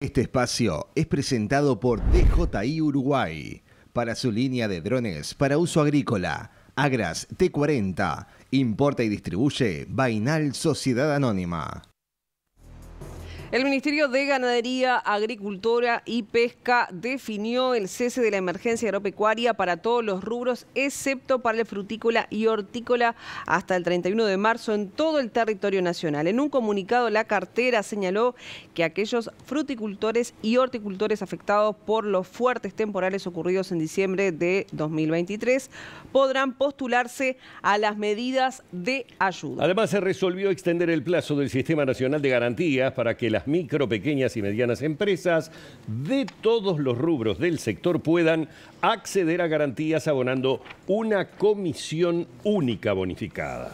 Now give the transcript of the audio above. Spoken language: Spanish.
Este espacio es presentado por DJI Uruguay para su línea de drones para uso agrícola, Agras T40, importa y distribuye Vainal Sociedad Anónima. El Ministerio de Ganadería, Agricultura y Pesca definió el cese de la emergencia agropecuaria para todos los rubros, excepto para el frutícola y hortícola, hasta el 31 de marzo en todo el territorio nacional. En un comunicado, la cartera señaló que aquellos fruticultores y horticultores afectados por los fuertes temporales ocurridos en diciembre de 2023 podrán postularse a las medidas de ayuda. Además, se resolvió extender el plazo del Sistema Nacional de Garantías para que la micro, pequeñas y medianas empresas de todos los rubros del sector puedan acceder a garantías abonando una comisión única bonificada.